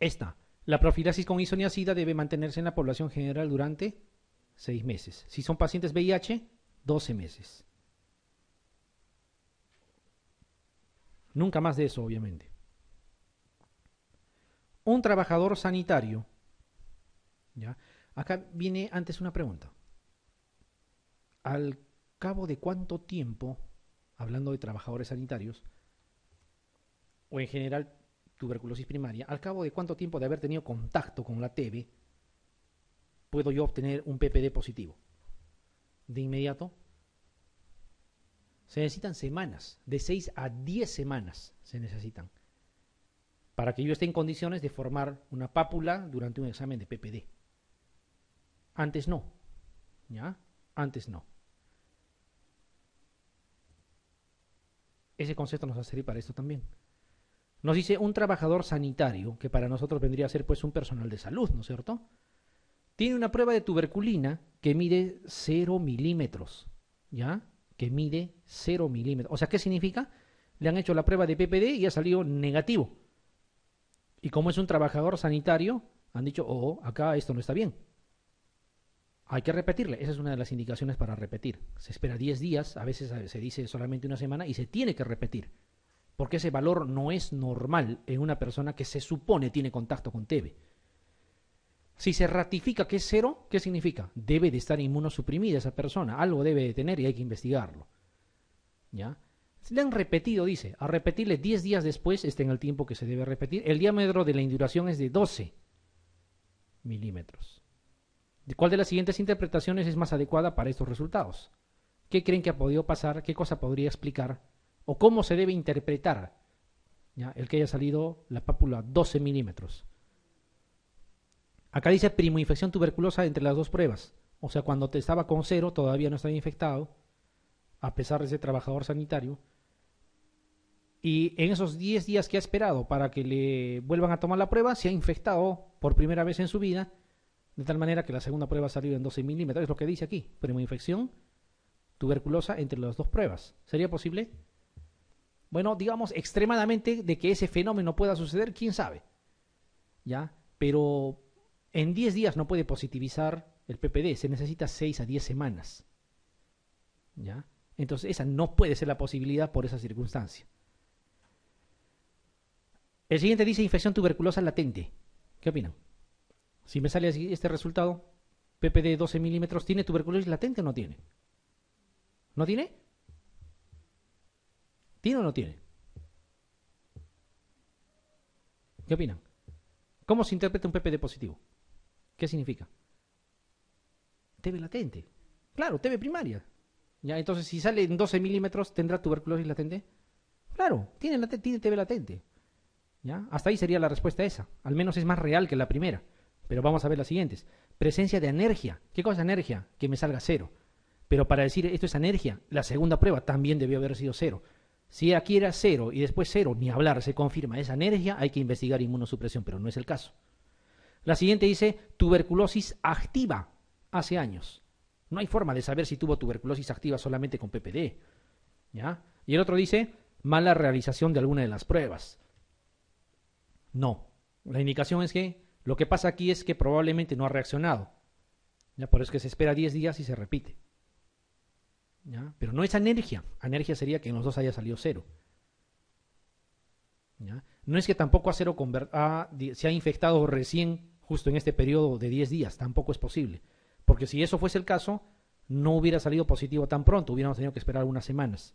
Esta, la profilaxis con isoniazida debe mantenerse en la población general durante 6 meses. Si son pacientes VIH, 12 meses. Nunca más de eso, obviamente. Un trabajador sanitario. ¿ya? Acá viene antes una pregunta. Al cabo de cuánto tiempo, hablando de trabajadores sanitarios, o en general tuberculosis primaria, al cabo de cuánto tiempo de haber tenido contacto con la TB, puedo yo obtener un PPD positivo. De inmediato. Se necesitan semanas, de 6 a 10 semanas se necesitan, para que yo esté en condiciones de formar una pápula durante un examen de PPD. Antes no, ¿ya? Antes no. Ese concepto nos va a servir para esto también. Nos dice un trabajador sanitario, que para nosotros vendría a ser pues un personal de salud, ¿no es cierto? Tiene una prueba de tuberculina que mide 0 milímetros, ¿ya? Que mide 0 milímetros. O sea, ¿qué significa? Le han hecho la prueba de PPD y ha salido negativo. Y como es un trabajador sanitario, han dicho, oh, acá esto no está bien. Hay que repetirle, esa es una de las indicaciones para repetir. Se espera 10 días, a veces eh, se dice solamente una semana y se tiene que repetir porque ese valor no es normal en una persona que se supone tiene contacto con TB. Si se ratifica que es cero, ¿qué significa? Debe de estar inmunosuprimida esa persona, algo debe de tener y hay que investigarlo. ¿Ya? Le han repetido, dice, a repetirle 10 días después, está en el tiempo que se debe repetir, el diámetro de la induración es de 12 milímetros. ¿Cuál de las siguientes interpretaciones es más adecuada para estos resultados? ¿Qué creen que ha podido pasar? ¿Qué cosa podría explicar o cómo se debe interpretar el que haya salido la pápula 12 milímetros. Acá dice primoinfección tuberculosa entre las dos pruebas. O sea, cuando te estaba con cero, todavía no estaba infectado, a pesar de ser trabajador sanitario. Y en esos 10 días que ha esperado para que le vuelvan a tomar la prueba, se ha infectado por primera vez en su vida, de tal manera que la segunda prueba ha salido en 12 milímetros. Es lo que dice aquí, primoinfección tuberculosa entre las dos pruebas. ¿Sería posible? bueno, digamos, extremadamente de que ese fenómeno pueda suceder, quién sabe. ¿Ya? Pero en 10 días no puede positivizar el PPD, se necesita 6 a 10 semanas. ¿Ya? Entonces, esa no puede ser la posibilidad por esa circunstancia. El siguiente dice infección tuberculosa latente. ¿Qué opinan? Si me sale así este resultado, PPD 12 milímetros, ¿tiene tuberculosis latente o no tiene? ¿No tiene? ¿Tiene o no tiene? ¿Qué opinan? ¿Cómo se interpreta un PPD positivo? ¿Qué significa? TV latente. Claro, TV primaria. ¿Ya? Entonces, si sale en 12 milímetros, ¿tendrá tuberculosis latente? Claro, tiene, TV latente. ¿Ya? Hasta ahí sería la respuesta esa. Al menos es más real que la primera. Pero vamos a ver las siguientes. Presencia de energía. ¿Qué cosa es energía? Que me salga cero. Pero para decir esto es energía, la segunda prueba también debió haber sido cero. Si aquí era cero y después cero, ni hablar, se confirma esa energía hay que investigar inmunosupresión, pero no es el caso. La siguiente dice tuberculosis activa hace años. No hay forma de saber si tuvo tuberculosis activa solamente con PPD. ¿ya? Y el otro dice mala realización de alguna de las pruebas. No. La indicación es que lo que pasa aquí es que probablemente no ha reaccionado. Ya por eso es que se espera 10 días y se repite. Pero no es anergia. Anergia sería que en los dos haya salido cero. No es que tampoco a cero se ha infectado recién justo en este periodo de 10 días. Tampoco es posible. Porque si eso fuese el caso, no hubiera salido positivo tan pronto. Hubiéramos tenido que esperar unas semanas.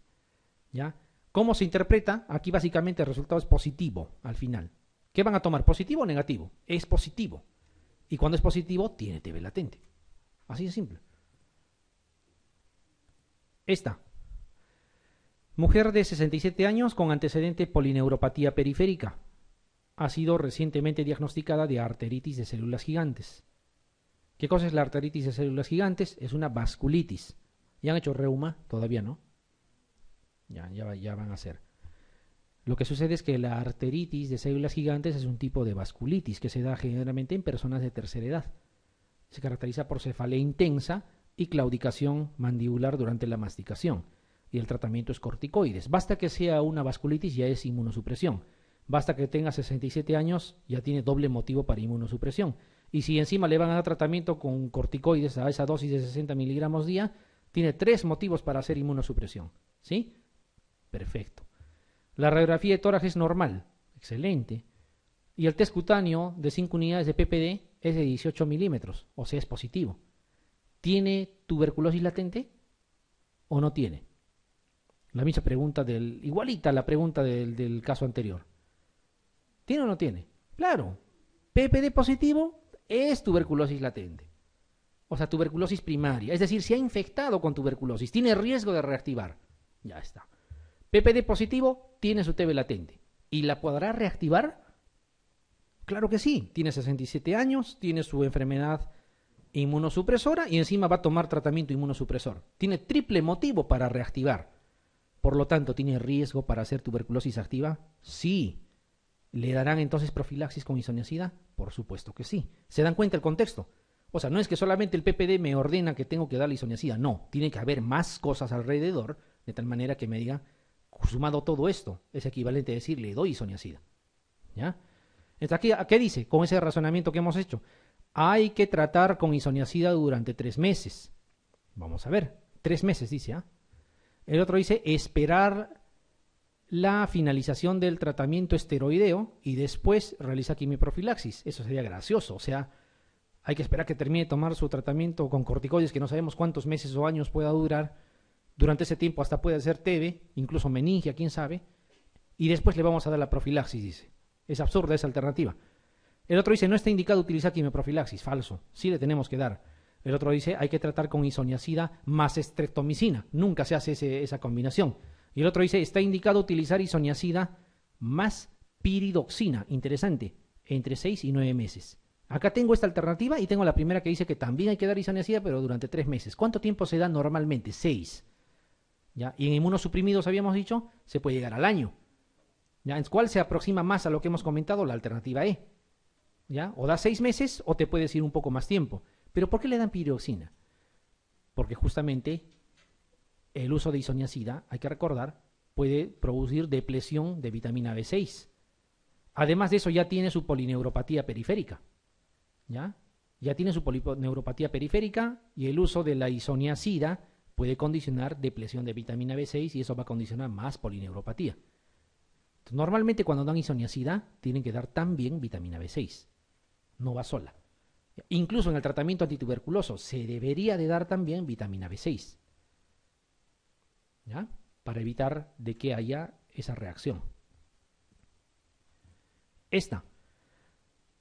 ¿Ya? ¿Cómo se interpreta? Aquí básicamente el resultado es positivo al final. ¿Qué van a tomar? ¿Positivo o negativo? Es positivo. Y cuando es positivo, tiene TV latente. Así de simple. Esta. Mujer de 67 años con antecedente polineuropatía periférica. Ha sido recientemente diagnosticada de arteritis de células gigantes. ¿Qué cosa es la arteritis de células gigantes? Es una vasculitis. ¿Ya han hecho reuma? Todavía no. Ya, ya, ya van a hacer. Lo que sucede es que la arteritis de células gigantes es un tipo de vasculitis que se da generalmente en personas de tercera edad. Se caracteriza por cefalea intensa, y claudicación mandibular durante la masticación. Y el tratamiento es corticoides. Basta que sea una vasculitis, ya es inmunosupresión. Basta que tenga 67 años, ya tiene doble motivo para inmunosupresión. Y si encima le van a dar tratamiento con corticoides a esa dosis de 60 miligramos día, tiene tres motivos para hacer inmunosupresión. ¿Sí? Perfecto. La radiografía de tórax es normal. Excelente. Y el test cutáneo de 5 unidades de PPD es de 18 milímetros, o sea, es positivo. ¿tiene tuberculosis latente o no tiene? La misma pregunta del, igualita la pregunta del, del caso anterior. ¿Tiene o no tiene? Claro, PPD positivo es tuberculosis latente. O sea, tuberculosis primaria. Es decir, se ha infectado con tuberculosis. Tiene riesgo de reactivar. Ya está. PPD positivo tiene su TB latente. ¿Y la podrá reactivar? Claro que sí. Tiene 67 años, tiene su enfermedad inmunosupresora y encima va a tomar tratamiento inmunosupresor. Tiene triple motivo para reactivar. Por lo tanto, ¿tiene riesgo para hacer tuberculosis activa? Sí. ¿Le darán entonces profilaxis con isoniazida? Por supuesto que sí. ¿Se dan cuenta el contexto? O sea, no es que solamente el PPD me ordena que tengo que darle isoniazida. No, tiene que haber más cosas alrededor, de tal manera que me diga, sumado todo esto, es equivalente a decir, le doy isoniazida. ¿Ya? Entonces, aquí, ¿qué dice? Con ese razonamiento que hemos hecho. Hay que tratar con isoniazida durante tres meses. Vamos a ver, tres meses dice. ¿ah? El otro dice esperar la finalización del tratamiento esteroideo y después realiza quimioprofilaxis. Eso sería gracioso, o sea, hay que esperar que termine de tomar su tratamiento con corticoides que no sabemos cuántos meses o años pueda durar. Durante ese tiempo hasta puede ser TB, incluso meningia, quién sabe. Y después le vamos a dar la profilaxis, dice. Es absurda esa alternativa. El otro dice, no está indicado utilizar quimioprofilaxis, falso, sí le tenemos que dar. El otro dice, hay que tratar con isoniacida más estreptomicina, nunca se hace esa combinación. Y el otro dice, está indicado utilizar isoniacida más piridoxina, interesante, entre 6 y 9 meses. Acá tengo esta alternativa y tengo la primera que dice que también hay que dar isoniacida, pero durante 3 meses. ¿Cuánto tiempo se da normalmente? 6. ¿Ya? Y en inmunosuprimidos, habíamos dicho, se puede llegar al año. ¿Ya? ¿En cuál se aproxima más a lo que hemos comentado? La alternativa E. ¿ya? O da seis meses o te puedes ir un poco más tiempo. ¿Pero por qué le dan piroxina? Porque justamente el uso de isoniacida, hay que recordar, puede producir depresión de vitamina B6. Además de eso, ya tiene su polineuropatía periférica. ¿Ya? Ya tiene su polineuropatía periférica y el uso de la isoniacida puede condicionar depresión de vitamina B6 y eso va a condicionar más polineuropatía. Normalmente cuando dan isoniacida tienen que dar también vitamina B6 no va sola. Incluso en el tratamiento antituberculoso se debería de dar también vitamina B6, ¿ya? para evitar de que haya esa reacción. Esta.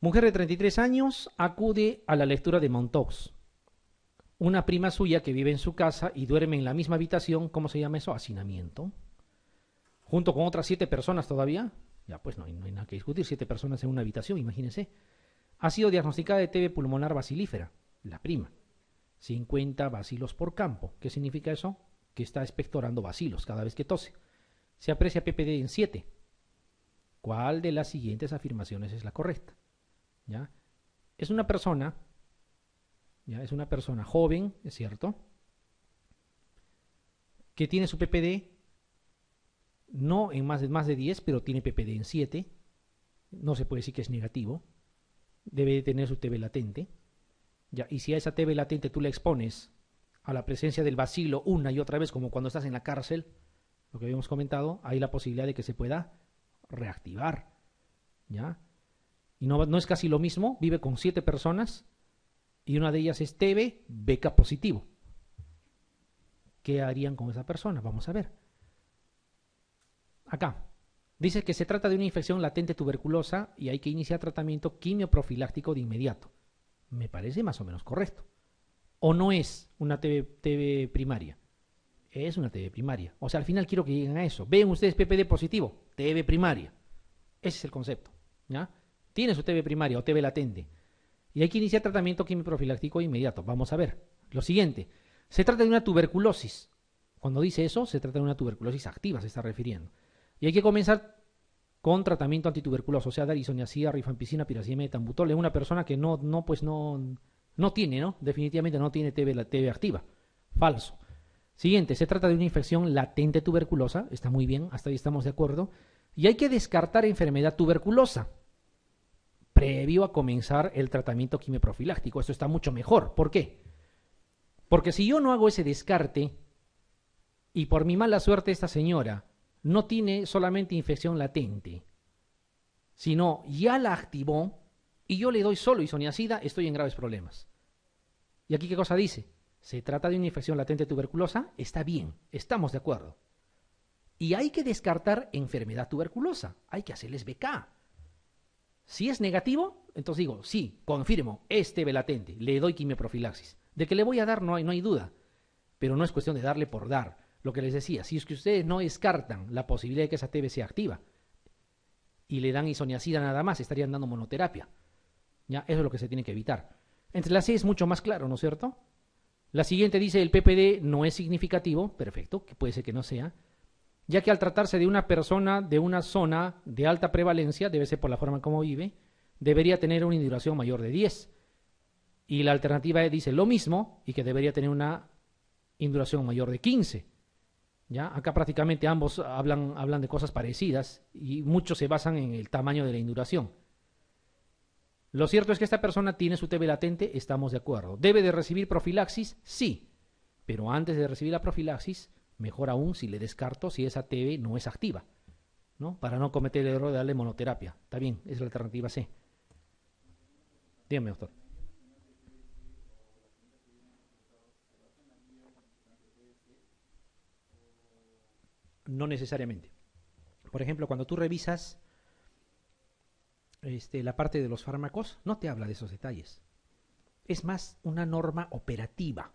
Mujer de 33 años acude a la lectura de Montox. Una prima suya que vive en su casa y duerme en la misma habitación, ¿cómo se llama eso? Hacinamiento. Junto con otras siete personas todavía. Ya, pues no, no hay nada que discutir. Siete personas en una habitación, imagínense ha sido diagnosticada de TB pulmonar basilífera, la prima. 50 bacilos por campo. ¿Qué significa eso? Que está expectorando bacilos cada vez que tose. Se aprecia PPD en 7. ¿Cuál de las siguientes afirmaciones es la correcta? ¿Ya? Es una persona, ¿ya? es una persona joven, es cierto, que tiene su PPD no en más de, más de 10, pero tiene PPD en 7. No se puede decir que es negativo debe tener su TV latente. Ya, y si a esa TV latente tú la expones a la presencia del vacilo una y otra vez, como cuando estás en la cárcel, lo que habíamos comentado, hay la posibilidad de que se pueda reactivar. ¿Ya? Y no, no es casi lo mismo, vive con siete personas y una de ellas es TV, beca positivo. ¿Qué harían con esa persona? Vamos a ver. Acá, Dice que se trata de una infección latente tuberculosa y hay que iniciar tratamiento quimioprofiláctico de inmediato. Me parece más o menos correcto. ¿O no es una TB primaria? Es una TB primaria. O sea, al final quiero que lleguen a eso. Ven ustedes PPD positivo, TB primaria. Ese es el concepto. ¿ya? Tiene su TB primaria o TB latente. Y hay que iniciar tratamiento quimioprofiláctico de inmediato. Vamos a ver. Lo siguiente. Se trata de una tuberculosis. Cuando dice eso, se trata de una tuberculosis activa, se está refiriendo. Y hay que comenzar con tratamiento antituberculoso, o sea, isoniazida, rifampicina, piracime, ambutol. una persona que no, no, pues no, no tiene, ¿no? Definitivamente no tiene TB, activa. Falso. Siguiente, se trata de una infección latente tuberculosa, está muy bien, hasta ahí estamos de acuerdo. Y hay que descartar enfermedad tuberculosa previo a comenzar el tratamiento quimioprofiláctico. Esto está mucho mejor. ¿Por qué? Porque si yo no hago ese descarte y por mi mala suerte esta señora no tiene solamente infección latente, sino ya la activó y yo le doy solo isoniacida, estoy en graves problemas. ¿Y aquí qué cosa dice? Se trata de una infección latente tuberculosa, está bien, estamos de acuerdo. Y hay que descartar enfermedad tuberculosa, hay que hacerles BK. Si es negativo, entonces digo, sí, confirmo, este B latente, le doy quimioprofilaxis. De que le voy a dar no hay, no hay duda, pero no es cuestión de darle por dar, lo que les decía, si es que ustedes no descartan la posibilidad de que esa TV sea activa y le dan isoniazida nada más, estarían dando monoterapia. Ya, eso es lo que se tiene que evitar. Entre las C es mucho más claro, ¿no es cierto? La siguiente dice, el PPD no es significativo, perfecto, que puede ser que no sea, ya que al tratarse de una persona de una zona de alta prevalencia, debe ser por la forma como vive, debería tener una induración mayor de 10. Y la alternativa e dice lo mismo y que debería tener una induración mayor de 15. ¿ya? Acá prácticamente ambos hablan, hablan de cosas parecidas y muchos se basan en el tamaño de la induración. Lo cierto es que esta persona tiene su TB latente, estamos de acuerdo. ¿Debe de recibir profilaxis? Sí, pero antes de recibir la profilaxis, mejor aún si le descarto si esa TB no es activa, ¿no? Para no cometer el error de darle monoterapia. Está bien, es la alternativa C. Dígame, doctor. no necesariamente. Por ejemplo, cuando tú revisas este, la parte de los fármacos, no te habla de esos detalles. Es más una norma operativa,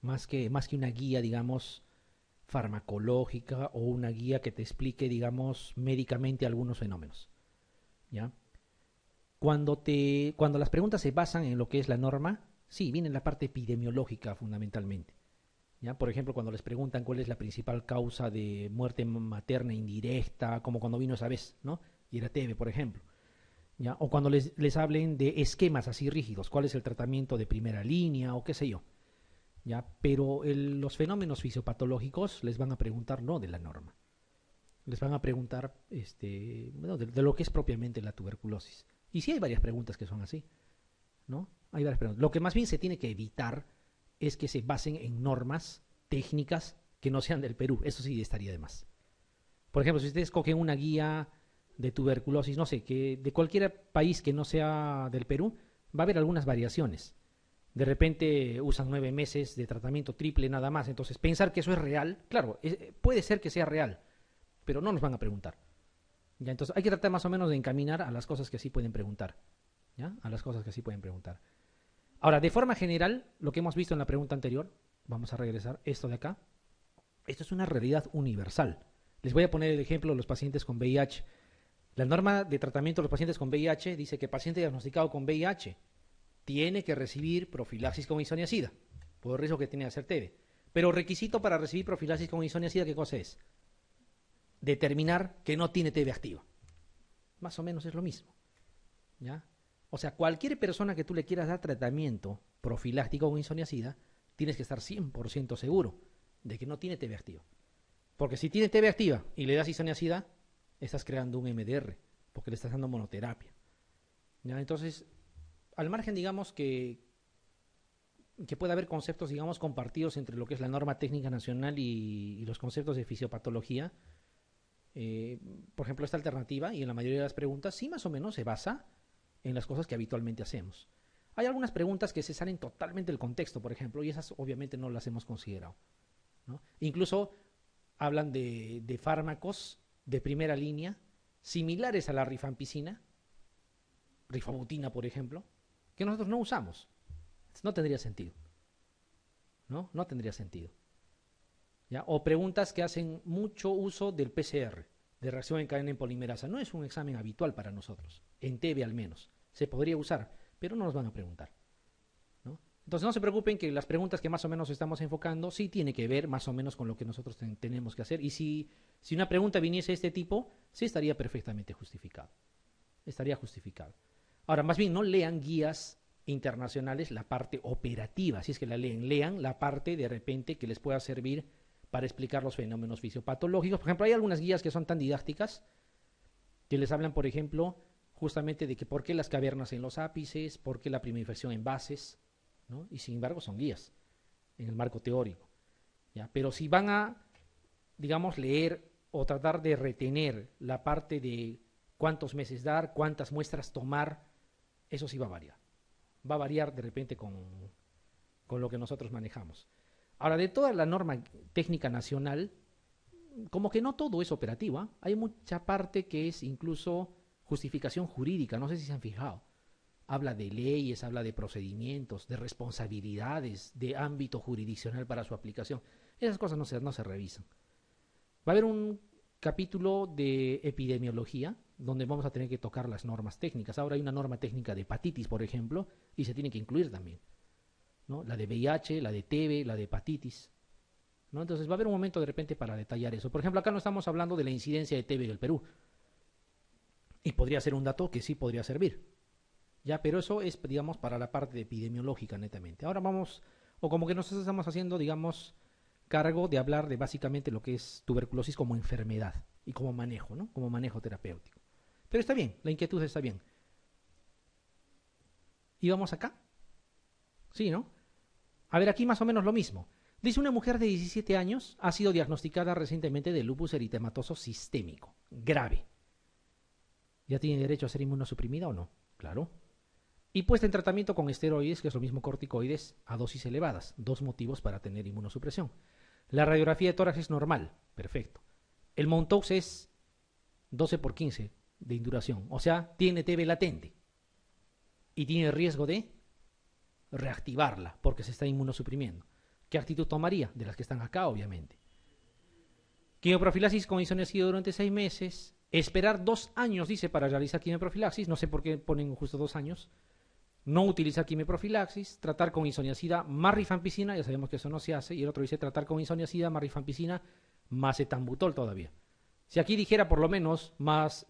más que, más que una guía, digamos, farmacológica o una guía que te explique, digamos, médicamente algunos fenómenos. ¿Ya? Cuando, te, cuando las preguntas se basan en lo que es la norma, sí, viene la parte epidemiológica fundamentalmente. Por ejemplo, cuando les preguntan cuál es la principal causa de muerte materna indirecta, como cuando vino esa vez, ¿no? Y era TV, por ejemplo. ¿Ya? O cuando les, les hablen de esquemas así rígidos, cuál es el tratamiento de primera línea o qué sé yo. ¿Ya? Pero los fenómenos fisiopatológicos les van a preguntar no de la norma. Les van a preguntar este, de, de, lo que es propiamente la tuberculosis. Y sí hay varias preguntas que son así, ¿no? Hay varias preguntas. Lo que más bien se tiene que evitar es que se basen en normas técnicas que no sean del Perú. Eso sí estaría de más. Por ejemplo, si ustedes cogen una guía de tuberculosis, no sé, que de cualquier país que no sea del Perú, va a haber algunas variaciones. De repente usan nueve meses de tratamiento triple nada más. Entonces, pensar que eso es real, claro, puede ser que sea real, pero no nos van a preguntar. ¿Ya? Entonces, hay que tratar más o menos de encaminar a las cosas que sí pueden preguntar. ¿Ya? A las cosas que sí pueden preguntar. Ahora, de forma general, lo que hemos visto en la pregunta anterior, vamos a regresar esto de acá, esto es una realidad universal. Les voy a poner el ejemplo de los pacientes con VIH. La norma de tratamiento de los pacientes con VIH dice que paciente diagnosticado con VIH tiene que recibir profilaxis con isoniazida, por el riesgo que tiene de hacer TB. Pero requisito para recibir profilaxis con isoniazida, ¿qué cosa es? Determinar que no tiene TB activa. Más o menos es lo mismo. ¿Ya? O sea, cualquier persona que tú le quieras dar tratamiento profiláctico con insoniacida, tienes que estar 100% seguro de que no tiene TV activa. Porque si tiene TB activa y le das insoniacida, estás creando un MDR, porque le estás dando monoterapia. Entonces, al margen, digamos, que, que pueda haber conceptos, digamos, compartidos entre lo que es la norma técnica nacional y, los conceptos de fisiopatología, eh, por ejemplo, esta alternativa, y en la mayoría de las preguntas, sí más o menos se basa en las cosas que habitualmente hacemos. Hay algunas preguntas que se salen totalmente del contexto, por ejemplo, y esas obviamente no las hemos considerado. Incluso hablan de, fármacos de primera línea similares a la rifampicina, rifabutina, por ejemplo, que nosotros no usamos. No tendría sentido. ¿No? No tendría sentido. O preguntas que hacen mucho uso del PCR, de reacción en cadena en polimerasa. No es un examen habitual para nosotros, en TV al menos se podría usar, pero no nos van a preguntar. ¿no? Entonces no se preocupen que las preguntas que más o menos estamos enfocando sí tiene que ver más o menos con lo que nosotros tenemos que hacer. Y si, si una pregunta viniese de este tipo, sí estaría perfectamente justificado. Estaría justificado. Ahora, más bien, no lean guías internacionales la parte operativa, si es que la leen, lean la parte de repente que les pueda servir para explicar los fenómenos fisiopatológicos. Por ejemplo, hay algunas guías que son tan didácticas que les hablan, por ejemplo, justamente de que por qué las cavernas en los ápices, por qué la primiferación en bases, y sin embargo son guías en el marco teórico. ¿ya? Pero si van a, digamos, leer o tratar de retener la parte de cuántos meses dar, cuántas muestras tomar, eso sí va a variar. Va a variar de repente con, con lo que nosotros manejamos. Ahora, de toda la norma técnica nacional, como que no todo es operativa, ¿ah? hay mucha parte que es incluso justificación jurídica, no sé si se han fijado. Habla de leyes, habla de procedimientos, de responsabilidades, de ámbito jurisdiccional para su aplicación. Esas cosas no se, no se revisan. Va a haber un capítulo de epidemiología donde vamos a tener que tocar las normas técnicas. Ahora hay una norma técnica de hepatitis, por ejemplo, y se tiene que incluir también. ¿no? La de VIH, la de TB, la de hepatitis. ¿no? Entonces va a haber un momento de repente para detallar eso. Por ejemplo, acá no estamos hablando de la incidencia de TB en el Perú. Y podría ser un dato que sí podría servir. Ya, pero eso es, digamos, para la parte epidemiológica netamente. Ahora vamos, o como que nosotros estamos haciendo, digamos, cargo de hablar de básicamente lo que es tuberculosis como enfermedad y como manejo, ¿no? Como manejo terapéutico. Pero está bien, la inquietud está bien. ¿Y vamos acá? Sí, ¿no? A ver, aquí más o menos lo mismo. Dice una mujer de 17 años ha sido diagnosticada recientemente de lupus eritematoso sistémico, grave. ¿Ya tiene derecho a ser inmunosuprimida o no? Claro. Y puesta en tratamiento con esteroides, que es lo mismo corticoides, a dosis elevadas. Dos motivos para tener inmunosupresión. La radiografía de tórax es normal. Perfecto. El Montox es 12 por 15 de induración. O sea, tiene TB latente. Y tiene riesgo de reactivarla porque se está inmunosuprimiendo. ¿Qué actitud tomaría? De las que están acá, obviamente. Quimioprofilasis con isoniazida durante seis meses. Esperar dos años, dice, para realizar quimioprofilaxis. No sé por qué ponen justo dos años. No utilizar quimioprofilaxis. Tratar con isoniazida más rifampicina. Ya sabemos que eso no se hace. Y el otro dice tratar con isoniazida más rifampicina más etambutol todavía. Si aquí dijera por lo menos más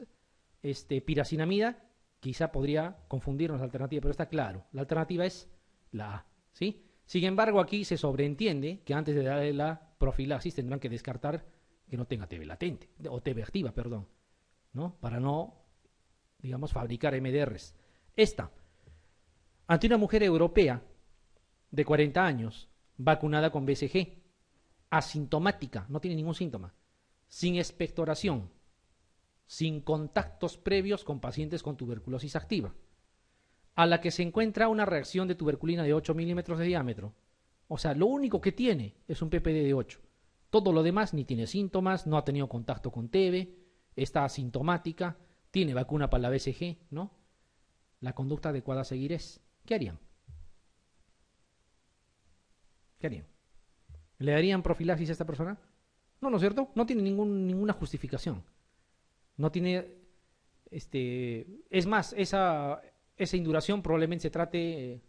este, piracinamida, quizá podría confundirnos la alternativa, pero está claro. La alternativa es la A. ¿sí? Sin embargo, aquí se sobreentiende que antes de darle la profilaxis tendrán que descartar que no tenga TB latente o TB activa, perdón. ¿no? Para no, digamos, fabricar MDRs. Esta, ante una mujer europea de 40 años, vacunada con BCG, asintomática, no tiene ningún síntoma, sin expectoración, sin contactos previos con pacientes con tuberculosis activa, a la que se encuentra una reacción de tuberculina de 8 milímetros de diámetro. O sea, lo único que tiene es un PPD de 8. Todo lo demás ni tiene síntomas, no ha tenido contacto con TB, está asintomática, tiene vacuna para la BCG, ¿no? La conducta adecuada a seguir es, ¿qué harían? ¿Qué harían? ¿Le darían profilaxis a esta persona? No, ¿no es cierto? No tiene ningún, ninguna justificación. No tiene, este, es más, esa, esa induración probablemente se trate eh,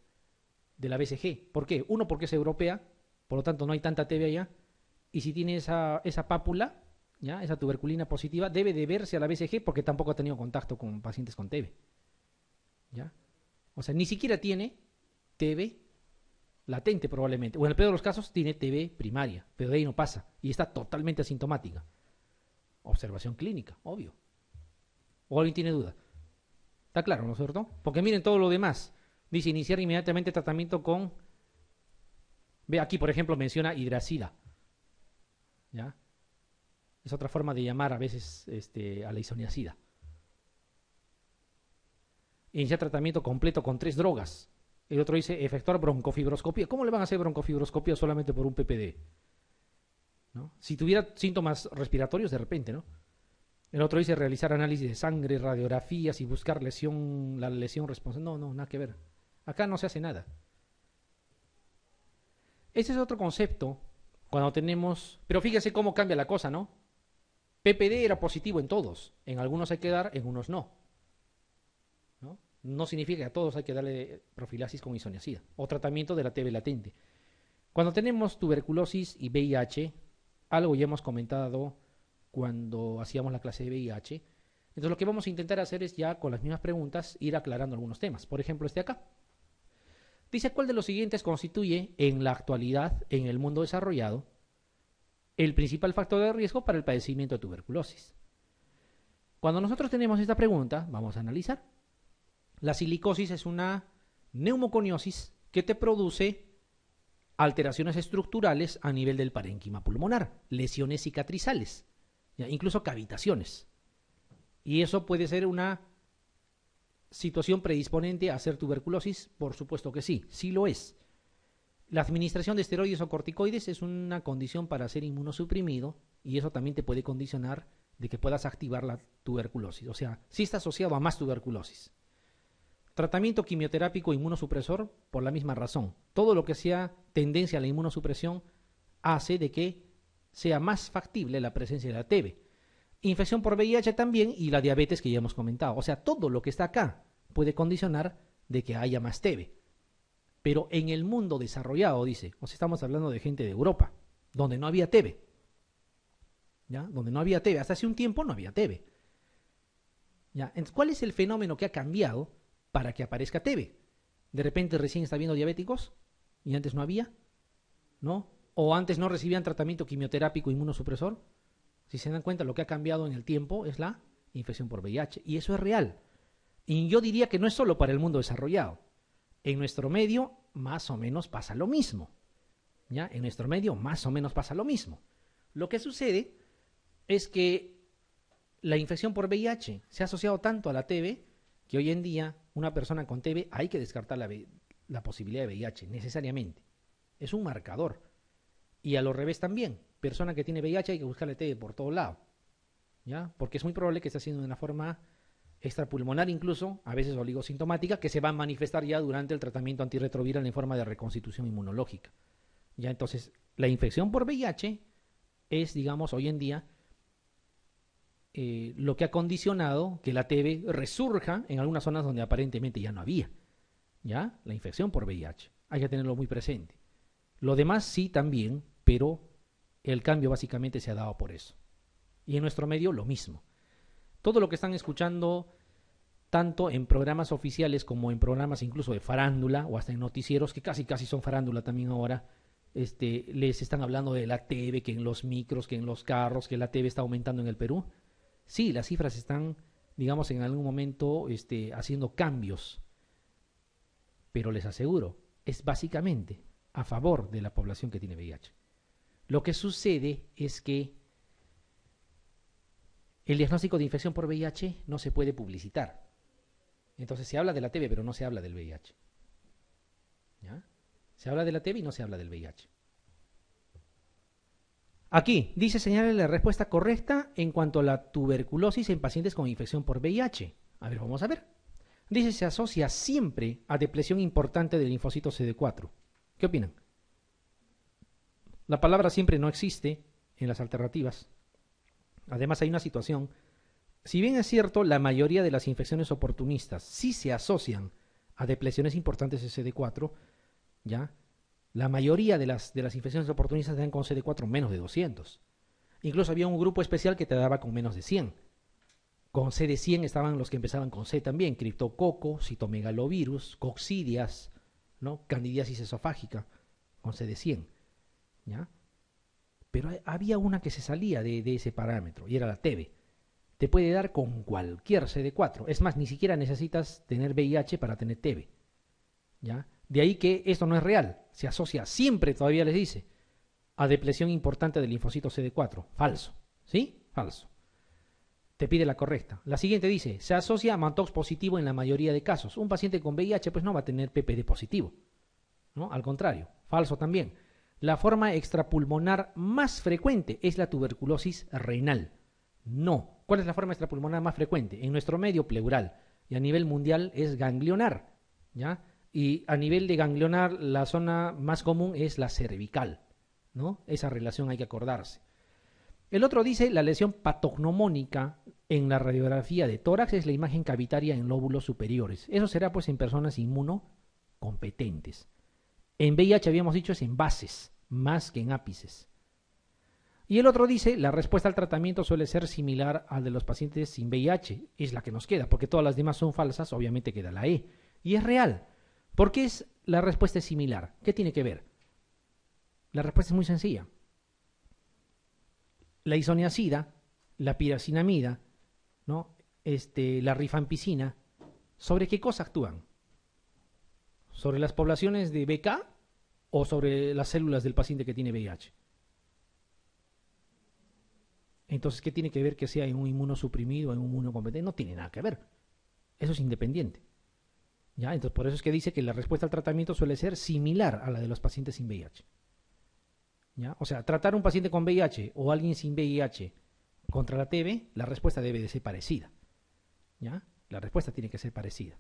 de la BCG. ¿Por qué? Uno, porque es europea, por lo tanto no hay tanta TV allá. Y si tiene esa, esa pápula, ¿ya? esa tuberculina positiva, debe deberse a la BCG porque tampoco ha tenido contacto con pacientes con TB. ¿ya? O sea, ni siquiera tiene TB latente probablemente, o en el peor de los casos tiene TB primaria, pero de ahí no pasa y está totalmente asintomática. Observación clínica, obvio. ¿O alguien tiene duda? ¿Está claro, no es cierto? Porque miren todo lo demás. Dice iniciar inmediatamente tratamiento con... Ve aquí, por ejemplo, menciona hidracida. ¿Ya? Es otra forma de llamar a veces este, a la isoniacida. Iniciar tratamiento completo con tres drogas. El otro dice efectuar broncofibroscopía. ¿Cómo le van a hacer broncofibroscopía solamente por un PPD? Si tuviera síntomas respiratorios, de repente, ¿no? El otro dice realizar análisis de sangre, radiografías y buscar lesión, la lesión responsable. No, no, nada que ver. Acá no se hace nada. Ese es otro concepto cuando tenemos... Pero fíjese cómo cambia la cosa, ¿no? PPD era positivo en todos. En algunos hay que dar, en unos no. ¿No? significa que a todos hay que darle profilaxis con isoniazida o tratamiento de la TB latente. Cuando tenemos tuberculosis y VIH, algo ya hemos comentado cuando hacíamos la clase de VIH. Entonces lo que vamos a intentar hacer es ya con las mismas preguntas ir aclarando algunos temas. Por ejemplo, este acá. Dice cuál de los siguientes constituye en la actualidad en el mundo desarrollado el principal factor de riesgo para el padecimiento de tuberculosis. Cuando nosotros tenemos esta pregunta, vamos a analizar. La silicosis es una neumoconiosis que te produce alteraciones estructurales a nivel del parénquima pulmonar, lesiones cicatrizales, incluso cavitaciones. Y eso puede ser una situación predisponente a hacer tuberculosis, por supuesto que sí, sí lo es. La administración de esteroides o corticoides es una condición para ser inmunosuprimido y eso también te puede condicionar de que puedas activar la tuberculosis. O sea, sí está asociado a más tuberculosis. Tratamiento quimioterápico inmunosupresor por la misma razón. Todo lo que sea tendencia a la inmunosupresión hace de que sea más factible la presencia de la TB. Infección por VIH también y la diabetes que ya hemos comentado. O sea, todo lo que está acá puede condicionar de que haya más TB. Pero en el mundo desarrollado, dice, o sea, estamos hablando de gente de Europa, donde no había TV. ¿Ya? Donde no había TV. Hasta hace un tiempo no había TV. ¿Ya? ¿cuál es el fenómeno que ha cambiado para que aparezca TV? De repente recién está viendo diabéticos y antes no había, ¿no? O antes no recibían tratamiento quimioterápico inmunosupresor. Si se dan cuenta, lo que ha cambiado en el tiempo es la infección por VIH. Y eso es real. Y yo diría que no es solo para el mundo desarrollado. En nuestro medio más o menos pasa lo mismo. ¿Ya? En nuestro medio más o menos pasa lo mismo. Lo que sucede es que la infección por VIH se ha asociado tanto a la TB que hoy en día una persona con TB hay que descartar la, posibilidad de VIH necesariamente. Es un marcador. Y a lo revés también. Persona que tiene VIH hay que buscarle TB por todo lado. ¿Ya? Porque es muy probable que esté haciendo de una forma extrapulmonar incluso, a veces oligosintomática, que se va a manifestar ya durante el tratamiento antirretroviral en forma de reconstitución inmunológica. Ya entonces, la infección por VIH es, digamos, hoy en día eh, lo que ha condicionado que la TB resurja en algunas zonas donde aparentemente ya no había. ¿Ya? La infección por VIH. Hay que tenerlo muy presente. Lo demás sí también, pero el cambio básicamente se ha dado por eso. Y en nuestro medio lo mismo. Todo lo que están escuchando tanto en programas oficiales como en programas incluso de farándula o hasta en noticieros, que casi casi son farándula también ahora, este, les están hablando de la TV, que en los micros, que en los carros, que la TV está aumentando en el Perú. Sí, las cifras están, digamos, en algún momento este, haciendo cambios, pero les aseguro, es básicamente a favor de la población que tiene VIH. Lo que sucede es que el diagnóstico de infección por VIH no se puede publicitar entonces se habla de la TV, pero no se habla del VIH. ¿Ya? Se habla de la TV y no se habla del VIH. Aquí dice señale la respuesta correcta en cuanto a la tuberculosis en pacientes con infección por VIH. A ver, vamos a ver. Dice se asocia siempre a depresión importante del linfocito CD4. ¿Qué opinan? La palabra siempre no existe en las alternativas. Además hay una situación si bien es cierto, la mayoría de las infecciones oportunistas sí se asocian a depresiones importantes de CD4, ¿ya? La mayoría de las, infecciones oportunistas tenían dan con CD4 menos de 200. Incluso había un grupo especial que te daba con menos de 100. Con CD100 estaban los que empezaban con C también, criptococo, citomegalovirus, coccidias, ¿no? candidiasis esofágica, con CD100. ¿ya? Pero había una que se salía de, de ese parámetro y era la TB te puede dar con cualquier CD4. Es más, ni siquiera necesitas tener VIH para tener TB. ¿Ya? De ahí que esto no es real. Se asocia siempre, todavía les dice, a depresión importante del linfocito CD4. Falso. ¿Sí? Falso. Te pide la correcta. La siguiente dice, se asocia a MANTOX positivo en la mayoría de casos. Un paciente con VIH pues no va a tener PPD positivo. ¿No? Al contrario, falso también. La forma extrapulmonar más frecuente es la tuberculosis renal. No. ¿Cuál es la forma extrapulmonar más frecuente? En nuestro medio pleural y a nivel mundial es ganglionar, ¿ya? Y a nivel de ganglionar la zona más común es la cervical, ¿no? Esa relación hay que acordarse. El otro dice la lesión patognomónica en la radiografía de tórax es la imagen cavitaria en lóbulos superiores. Eso será pues en personas inmunocompetentes. En VIH habíamos dicho es en bases más que en ápices. Y el otro dice, la respuesta al tratamiento suele ser similar al de los pacientes sin VIH, es la que nos queda, porque todas las demás son falsas, obviamente queda la E. Y es real. ¿Por qué es, la respuesta es similar? ¿Qué tiene que ver? La respuesta es muy sencilla. La isoniacida, la piracinamida, ¿no? este, la rifampicina, ¿sobre qué cosa actúan? ¿Sobre las poblaciones de BK o sobre las células del paciente que tiene VIH? Entonces, ¿qué tiene que ver que sea en un inmunosuprimido, en un inmunocompetente? No tiene nada que ver. Eso es independiente. ¿Ya? Entonces, por eso es que dice que la respuesta al tratamiento suele ser similar a la de los pacientes sin VIH. ¿Ya? O sea, tratar a un paciente con VIH o alguien sin VIH contra la TB, la respuesta debe de ser parecida. ¿Ya? La respuesta tiene que ser parecida.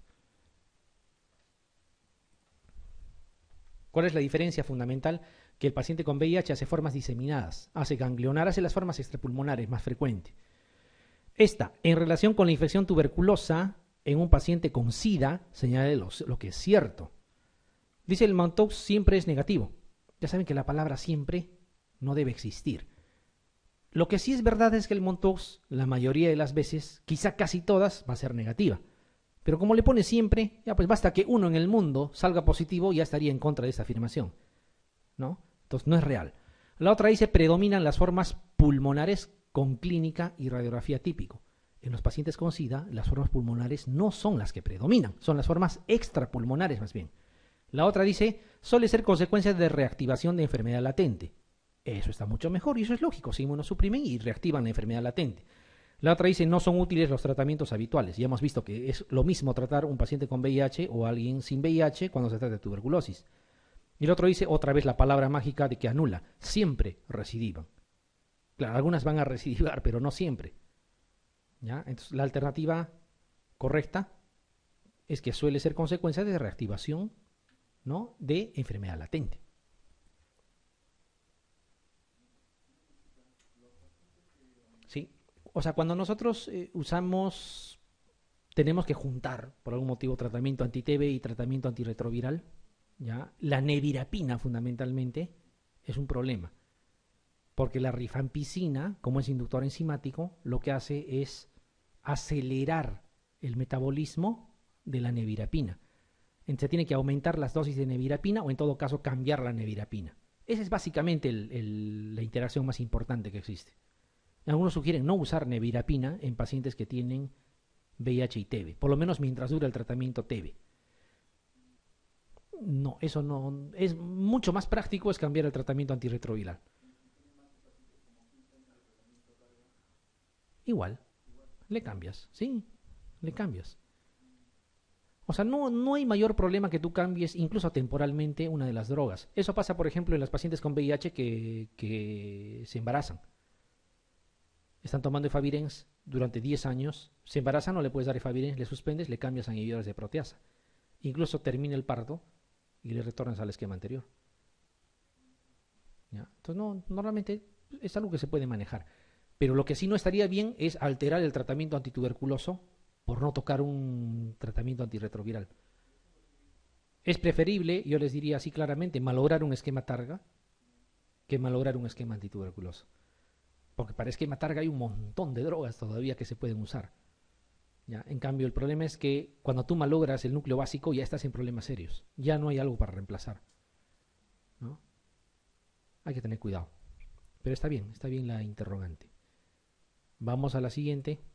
¿Cuál es la diferencia fundamental que el paciente con VIH hace formas diseminadas, hace ganglionar hace las formas extrapulmonares más frecuentes. Esta, en relación con la infección tuberculosa en un paciente con SIDA, señale lo, que es cierto. Dice el Montox siempre es negativo. Ya saben que la palabra siempre no debe existir. Lo que sí es verdad es que el Montox, la mayoría de las veces, quizá casi todas, va a ser negativa. Pero como le pone siempre, ya pues basta que uno en el mundo salga positivo y ya estaría en contra de esa afirmación. ¿No? Entonces no es real. La otra dice predominan las formas pulmonares con clínica y radiografía típico. En los pacientes con SIDA, las formas pulmonares no son las que predominan, son las formas extrapulmonares más bien. La otra dice, suele ser consecuencia de reactivación de enfermedad latente. Eso está mucho mejor y eso es lógico, si uno suprimen y reactivan la enfermedad latente. La otra dice, no son útiles los tratamientos habituales. Ya hemos visto que es lo mismo tratar un paciente con VIH o alguien sin VIH cuando se trata de tuberculosis. Y el otro dice otra vez la palabra mágica de que anula. Siempre recidivan. Claro, algunas van a recidivar, pero no siempre. ¿Ya? Entonces, la alternativa correcta es que suele ser consecuencia de reactivación ¿no? de enfermedad latente. ¿Sí? O sea, cuando nosotros eh, usamos, tenemos que juntar por algún motivo tratamiento anti y tratamiento antirretroviral, la nevirapina fundamentalmente es un problema, porque la rifampicina, como es inductor enzimático, lo que hace es acelerar el metabolismo de la nevirapina. Entonces tiene que aumentar las dosis de nevirapina o en todo caso cambiar la nevirapina. Esa es básicamente la interacción más importante que existe. Algunos sugieren no usar nevirapina en pacientes que tienen VIH y TB, por lo menos mientras dura el tratamiento TB. No, eso no. Es mucho más práctico es cambiar el tratamiento antirretroviral. Igual. Le cambias, sí. Le cambias. O sea, no, no hay mayor problema que tú cambies, incluso temporalmente, una de las drogas. Eso pasa, por ejemplo, en las pacientes con VIH que, que se embarazan. Están tomando efavirenz durante 10 años, se embarazan, no le puedes dar efavirenz, le suspendes, le cambias inhibidores de proteasa. Incluso termina el parto, y le retornas al esquema anterior. Entonces, no, normalmente es algo que se puede manejar. Pero lo que sí no estaría bien es alterar el tratamiento antituberculoso por no tocar un tratamiento antirretroviral. Es preferible, yo les diría así claramente, malograr un esquema targa que malograr un esquema antituberculoso. Porque para esquema targa hay un montón de drogas todavía que se pueden usar. ¿ya? En cambio, el problema es que cuando tú malogras el núcleo básico ya estás en problemas serios. Ya no hay algo para reemplazar. ¿no? Hay que tener cuidado. Pero está bien, está bien la interrogante. Vamos a la siguiente.